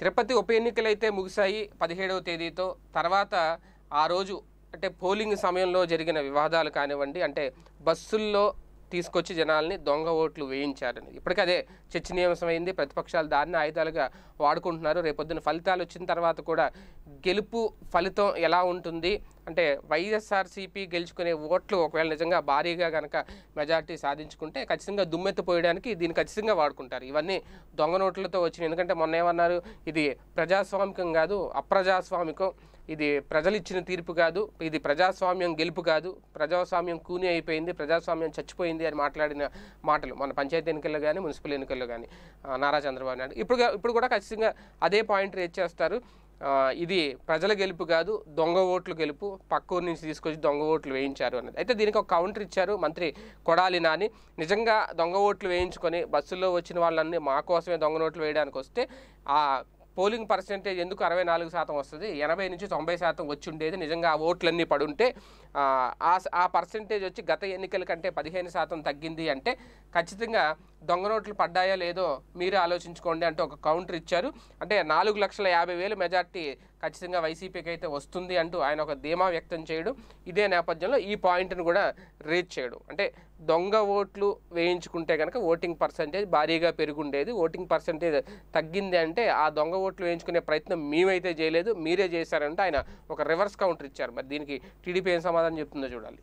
తిరుపతి ఉప ఎన్నికలైతే ముగిశాయి పదిహేడవ తేదీతో తర్వాత ఆ రోజు అంటే పోలింగ్ సమయంలో జరిగిన వివాదాలు కానివ్వండి అంటే బస్సుల్లో తీసుకొచ్చి జనాల్ని దొంగ ఓట్లు వేయించారని ఇప్పటికీ అదే చర్చనీయాంశమైంది ప్రతిపక్షాలు దాన్ని ఆయుధాలుగా వాడుకుంటున్నారు రేపొద్దున ఫలితాలు వచ్చిన తర్వాత కూడా గెలుపు ఫలితం ఎలా ఉంటుంది అంటే వైఎస్ఆర్సీపీ గెలుచుకునే ఓట్లు ఒకవేళ నిజంగా భారీగా కనుక మెజార్టీ సాధించుకుంటే ఖచ్చితంగా దుమ్మెత్తిపోయడానికి దీన్ని ఖచ్చితంగా వాడుకుంటారు ఇవన్నీ దొంగ నోట్లతో వచ్చినాయి ఎందుకంటే మొన్న ఏమన్నారు ఇది ప్రజాస్వామికం కాదు అప్రజాస్వామికం ఇది ప్రజలు ఇచ్చిన తీర్పు కాదు ఇది ప్రజాస్వామ్యం గెలుపు కాదు ప్రజాస్వామ్యం కూని అయిపోయింది ప్రజాస్వామ్యం చచ్చిపోయింది అని మాట్లాడిన మాటలు మన పంచాయతీ ఎన్నికల్లో కానీ మున్సిపల్ ఎన్నికల్లో కానీ నారా చంద్రబాబు నాయుడు ఇప్పుడు ఇప్పుడు కూడా ఖచ్చితంగా అదే పాయింట్ రేజ్ చేస్తారు ఇది ప్రజల గెలుపు కాదు దొంగ ఓట్లు గెలుపు పక్క ఊరి నుంచి తీసుకొచ్చి దొంగ ఓట్లు వేయించారు అన్నది అయితే దీనికి ఒక కౌంటర్ ఇచ్చారు మంత్రి కొడాలి నాని నిజంగా దొంగ ఓట్లు వేయించుకొని బస్సుల్లో వచ్చిన వాళ్ళన్ని మా కోసమే దొంగ నోట్లు వేయడానికి వస్తే ఆ పోలింగ్ పర్సంటేజ్ ఎందుకు అరవై నాలుగు శాతం వస్తుంది ఎనభై నుంచి తొంభై శాతం వచ్చి ఉండేది నిజంగా ఆ ఓట్లన్నీ పడుంటే ఆ ఆ పర్సంటేజ్ వచ్చి గత ఎన్నికల కంటే పదిహేను శాతం తగ్గింది అంటే ఖచ్చితంగా దొంగ నోట్లు పడ్డాయా లేదో మీరే ఆలోచించుకోండి అంటే ఒక కౌంటర్ ఇచ్చారు అంటే నాలుగు లక్షల యాభై వేలు మెజార్టీ ఖచ్చితంగా వైసీపీకి అయితే వస్తుంది అంటూ ఆయన ఒక ధీమా వ్యక్తం చేయడం ఇదే నేపథ్యంలో ఈ పాయింట్ను కూడా రీచ్ చేయడం అంటే దొంగ ఓట్లు వేయించుకుంటే కనుక ఓటింగ్ పర్సంటేజ్ భారీగా పెరుగుండేది ఓటింగ్ పర్సంటేజ్ తగ్గింది అంటే ఆ దొంగ ఓట్లు వేయించుకునే ప్రయత్నం మేమైతే చేయలేదు మీరే చేశారంటే ఆయన ఒక రివర్స్ కౌంటర్ ఇచ్చారు మరి దీనికి టీడీపీ ఏం సమాధానం చెప్తుందో చూడాలి